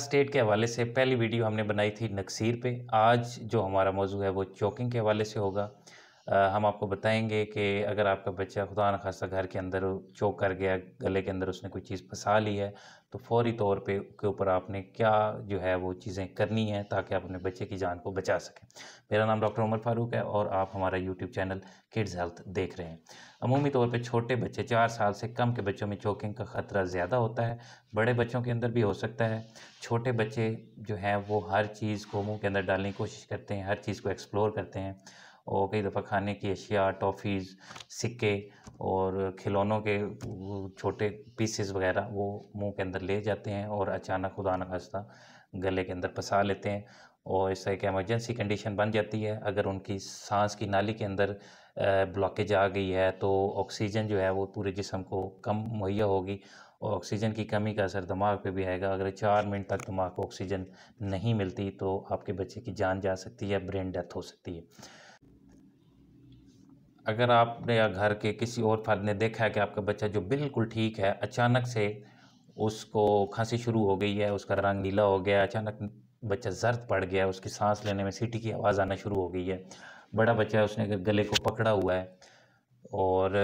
State के हवाले से पहली वीडियो हमने बनाई थी नक्सीर पे आज जो हमारा मौजू है वो चौकिंग के हवाले से होगा हम आपको बताएंगे कि अगर आपका बच्चा खुदा न खासा घर के अंदर चौक कर गया गले के अंदर उसने कोई चीज़ फंसा ली है तो फौरी तौर पे के ऊपर आपने क्या जो है वो चीज़ें करनी है ताकि आप अपने बच्चे की जान को बचा सकें मेरा नाम डॉक्टर उमर फारूक है और आप हमारा यूट्यूब चैनल किड्स हेल्थ देख रहे हैं अमूमी तौर पर छोटे बच्चे चार साल से कम के बच्चों में चौकिंग का ख़तरा ज़्यादा होता है बड़े बच्चों के अंदर भी हो सकता है छोटे बच्चे जो हैं वो हर चीज़ को मुँह के अंदर डालने की कोशिश करते हैं हर चीज़ को एक्सप्लोर करते हैं और कई दफ़ा खाने की अशिया टॉफ़ीज़ सिक्के और खिलौनों के छोटे पीसेस वगैरह वो मुंह के अंदर ले जाते हैं और अचानक खुदा न खास्ता गले के अंदर फंसा लेते हैं और इससे एक एमरजेंसी कंडीशन बन जाती है अगर उनकी सांस की नाली के अंदर ब्लॉकेज आ गई है तो ऑक्सीजन जो है वो पूरे जिसम को कम मुहैया होगी और ऑक्सीजन की कमी का असर दिमाग पे भी आएगा अगर चार मिनट तक दिमाग को ऑक्सीजन नहीं मिलती तो आपके बच्चे की जान जा सकती है ब्रेन डेथ हो सकती है अगर आपने या घर के किसी और फर्द ने देखा है कि आपका बच्चा जो बिल्कुल ठीक है अचानक से उसको खांसी शुरू हो गई है उसका रंग नीला हो गया अचानक बच्चा जर्द पड़ गया उसकी सांस लेने में सीटी की आवाज़ आना शुरू हो गई है बड़ा बच्चा है उसने गले को पकड़ा हुआ है और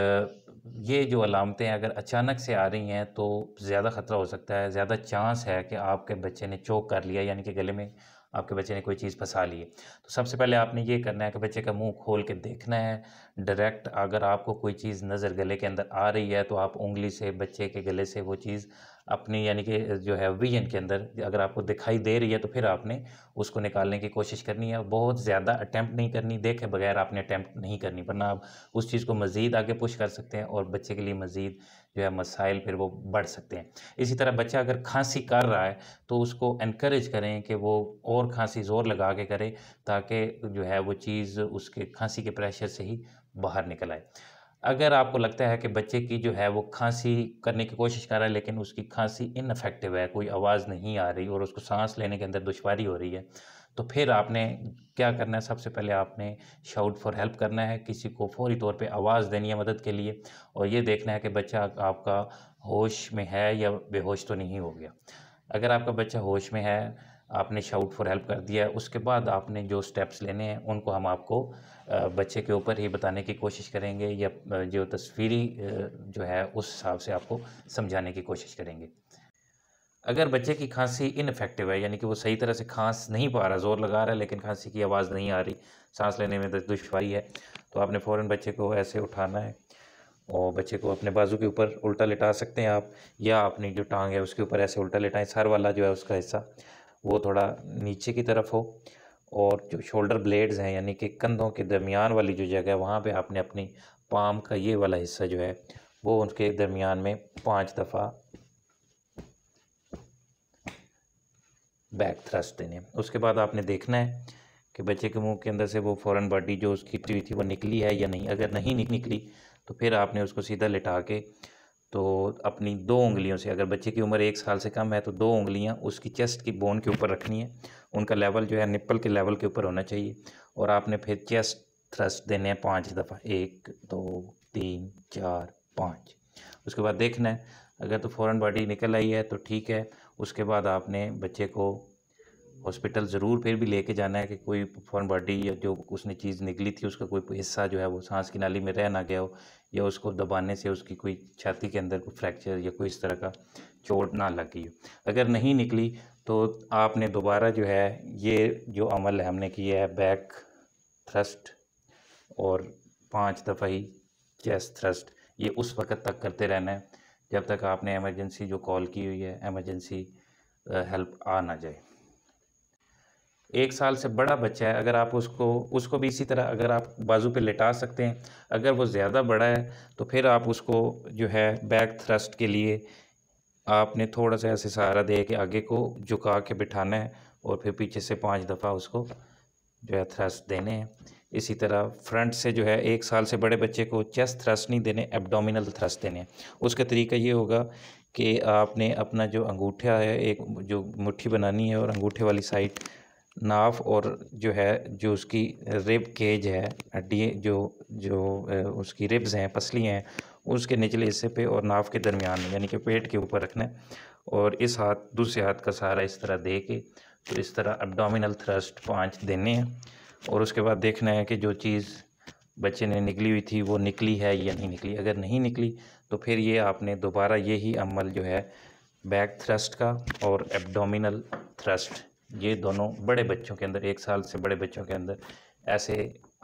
ये जो अलामतें अगर अचानक से आ रही हैं तो ज़्यादा ख़तरा हो सकता है ज़्यादा चांस है कि आपके बच्चे ने चोक कर लिया यानी कि गले में आपके बच्चे ने कोई चीज़ फंसा ली है तो सबसे पहले आपने ये करना है कि बच्चे का मुंह खोल के देखना है डायरेक्ट अगर आपको कोई चीज़ नज़र गले के अंदर आ रही है तो आप उंगली से बच्चे के गले से वो चीज़ अपनी यानी कि जो है विजन के अंदर अगर आपको दिखाई दे रही है तो फिर आपने उसको निकालने की कोशिश करनी है बहुत ज़्यादा अटैम्प्ट नहीं करनी देखे बगैर आपने अटैम्प्ट नहीं करनी वरना आप उस चीज़ को मज़ीद आगे पुश कर सकते हैं और बच्चे के लिए मज़ीद जो है मसाइल फिर वो बढ़ सकते हैं इसी तरह बच्चा अगर खांसी कर रहा है तो उसको इनक्रेज करें कि वो और खांसी ज़ोर लगा के करें ताकि जो है वो चीज़ उसके खांसी के प्रेशर से ही बाहर निकल आए अगर आपको लगता है कि बच्चे की जो है वो खांसी करने की कोशिश कर रहा है लेकिन उसकी खांसी इनफेक्टिव है कोई आवाज़ नहीं आ रही और उसको सांस लेने के अंदर दुशारी हो रही है तो फिर आपने क्या करना है सबसे पहले आपने शाउट फॉर हेल्प करना है किसी को फौरी तौर पे आवाज़ देनी है मदद के लिए और ये देखना है कि बच्चा आपका होश में है या बेहोश तो नहीं हो गया अगर आपका बच्चा होश में है आपने शाउट फॉर हेल्प कर दिया उसके बाद आपने जो स्टेप्स लेने हैं उनको हम आपको बच्चे के ऊपर ही बताने की कोशिश करेंगे या जो तस्वीरी जो है उस हिसाब से आपको समझाने की कोशिश करेंगे अगर बच्चे की खांसी इनफेक्टिव है यानी कि वो सही तरह से खांस नहीं पा रहा जोर लगा रहा है लेकिन खांसी की आवाज़ नहीं आ रही सांस लेने में दुशारी है तो आपने फ़ौर बच्चे को ऐसे उठाना है और बच्चे को अपने बाजू के ऊपर उल्टा लिटा सकते हैं आप या अपनी जो टांग है उसके ऊपर ऐसे उल्टा लिटाएं सर वाला जो है उसका हिस्सा वो थोड़ा नीचे की तरफ हो और जो शोल्डर ब्लेड्स हैं यानी कि कंधों के दरमियान वाली जो जगह है वहाँ पे आपने अपनी पाम का ये वाला हिस्सा जो है वो उसके दरमियान में पांच दफ़ा बैक थ्रस्ट देने उसके बाद आपने देखना है कि बच्चे के मुंह के अंदर से वो फॉरेन बॉडी जो उसकी हुई थी वो निकली है या नहीं अगर नहीं निकली तो फिर आपने उसको सीधा लिटा के तो अपनी दो हम्म। उंगलियों से अगर बच्चे की उम्र एक साल से कम है तो दो उंगलियां उसकी चेस्ट की बोन के ऊपर रखनी है उनका लेवल जो है निप्पल के लेवल के ऊपर होना चाहिए और आपने फिर चेस्ट थ्रस्ट देने हैं पाँच दफ़ा एक दो तीन चार पाँच उसके बाद देखना है अगर तो फ़ौरन बॉडी निकल आई है तो ठीक है उसके बाद आपने बच्चे को हॉस्पिटल ज़रूर फिर भी लेके जाना है कि कोई फॉरन बॉडी या जो उसने चीज़ निकली थी उसका कोई हिस्सा जो है वो सांस की नाली में रह ना गया हो या उसको दबाने से उसकी कोई छाती के अंदर कोई फ्रैक्चर या कोई इस तरह का चोट ना लग गई हो अगर नहीं निकली तो आपने दोबारा जो है ये जो अमल हमने किया है बैक थ्रस्ट और पाँच दफ़ा ही चेस्ट थ्रस्ट ये उस वक़्त तक करते रहना है जब तक आपने एमरजेंसी जो कॉल की हुई है एमरजेंसी हेल्प आ ना जाए एक साल से बड़ा बच्चा है अगर आप उसको उसको भी इसी तरह अगर आप बाजू पे लेटा सकते हैं अगर वो ज़्यादा बड़ा है तो फिर आप उसको जो है बैक थ्रस्ट के लिए आपने थोड़ा सा ऐसे सहारा दे के आगे को झुका के बिठाना है और फिर पीछे से पांच दफ़ा उसको जो है थ्रस्ट देने हैं इसी तरह फ्रंट से जो है एक साल से बड़े बच्चे को चेस्ट थ्रस्ट नहीं देने एब्डोमिनल थ्रस्ट देने हैं उसका तरीका ये होगा कि आपने अपना जो अंगूठा है एक जो मुट्ठी बनानी है और अंगूठे वाली साइड नाफ और जो है जो उसकी रिब केज है हड्डी जो जो उसकी रिब्स हैं पसली हैं उसके निचले हिस्से पे और नाफ के दरमियान में यानी कि पेट के ऊपर रखना है और इस हाथ दूसरे हाथ का सहारा इस तरह दे के तो इस तरह अब्डोमिनल थ्रस्ट पाँच देने हैं और उसके बाद देखना है कि जो चीज़ बच्चे ने निकली हुई थी वो निकली है या नहीं निकली अगर नहीं निकली तो फिर ये आपने दोबारा यही अमल जो है बैक थ्रस्ट का और एब्डोमिनल थ्रस्ट ये दोनों बड़े बच्चों के अंदर एक साल से बड़े बच्चों के अंदर ऐसे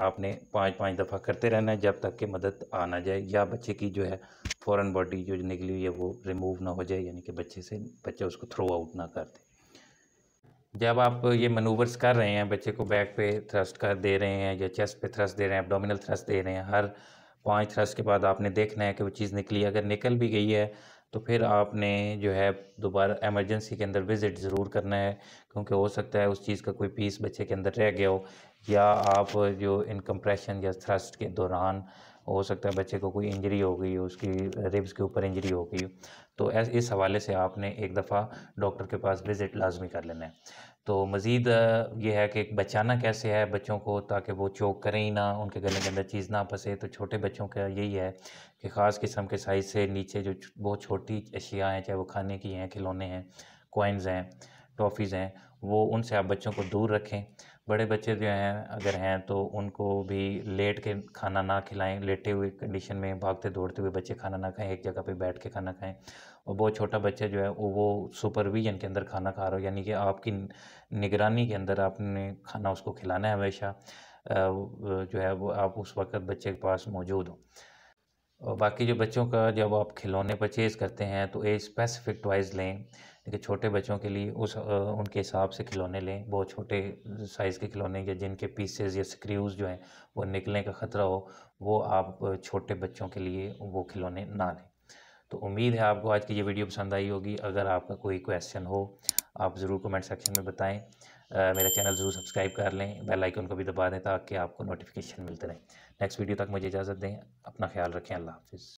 आपने पाँच पाँच दफ़ा करते रहना है जब तक कि मदद आ ना जाए या बच्चे की जो है फ़ौरन बॉडी जो निकली हुई है वो रिमूव ना हो जाए यानी कि बच्चे से बच्चा उसको थ्रो आउट ना कर दे जब आप ये मनूवर्स कर रहे हैं बच्चे को बैक पे थ्रस्ट कर दे रहे हैं या चेस्ट पे थ्रस्ट दे रहे हैं डोमिनल थ्रस्ट दे रहे हैं हर पाँच थ्रस्ट के बाद आपने देखना है कि वो चीज़ निकली अगर निकल भी गई है तो फिर आपने जो है दोबारा एमरजेंसी के अंदर विज़िट ज़रूर करना है क्योंकि हो सकता है उस चीज़ का कोई पीस बच्चे के अंदर रह गया हो या आप जो इन कंप्रेशन या थ्रस्ट के दौरान हो सकता है बच्चे को कोई इंजरी हो गई हो उसकी रिब्स के ऊपर इंजरी हो गई हो तो इस हवाले से आपने एक दफ़ा डॉक्टर के पास विज़िट लाजमी कर लेना है तो मज़ीद ये है कि बचाना कैसे है बच्चों को ताकि वो चोक करें ही ना उनके गले के अंदर चीज़ ना फंसे तो छोटे बच्चों का यही है कि ख़ास किस्म के साइज़ से नीचे जो बहुत छोटी अशिया हैं चाहे वो खाने की हैं खिलौने हैं कोइंस हैं टॉफ़ीज़ हैं वो उनसे आप बच्चों को दूर रखें बड़े बच्चे जो हैं अगर हैं तो उनको भी लेट के खाना ना खिलाएं लेटे हुए कंडीशन में भागते दौड़ते हुए बच्चे खाना ना खाएं एक जगह पे बैठ के खाना खाएं और बहुत छोटा बच्चा जो है वो सुपरविजन के अंदर खाना खा रहा हो यानी कि आपकी निगरानी के अंदर आपने खाना उसको खिलाना है हमेशा जो है वो आप उस वक्त बच्चे के पास मौजूद हो और बाकी जो बच्चों का जब आप खिलौने परचेज़ करते हैं तो एज स्पेसिफिक टॉयज़ लें लेकिन छोटे बच्चों के लिए उस उनके हिसाब से खिलौने लें बहुत छोटे साइज़ के खिलौने या जिनके पीसेज या स्क्रूज़ जो हैं वो निकलने का ख़तरा हो वो आप छोटे बच्चों के लिए वो खिलौने ना लें तो उम्मीद है आपको आज की ये वीडियो पसंद आई होगी अगर आपका कोई क्वेश्चन हो आप ज़रूर कमेंट सेक्शन में बताएं आ, मेरा चैनल ज़रूर सब्सक्राइब कर लें बेल आइकन को भी दबा दें ताकि आपको नोटिफिकेशन मिलते रहें नेक्स्ट वीडियो तक मुझे इजाज़त दें अपना ख्याल रखें अल्लाह हाफिज़